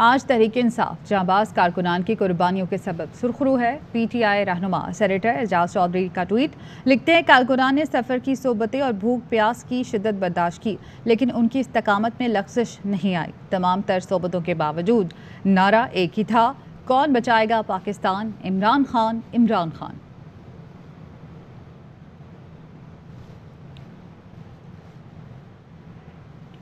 आज तहरीक इंसाफ जाबाज कारकुनान की कुर्बानियों के सबब सुरखरू है पी टी आई रहनुमा सेनेटर एजाज चौधरी का ट्वीट लिखते हैं कारकुनान ने सफ़र की सोबतें और भूख प्यास की शिदत बर्दाश्त की लेकिन उनकी इस्तकामत में लफ्जिश नहीं आई तमाम तर सोबतों के बावजूद नारा एक ही था कौन बचाएगा पाकिस्तान इमरान खान इमरान खान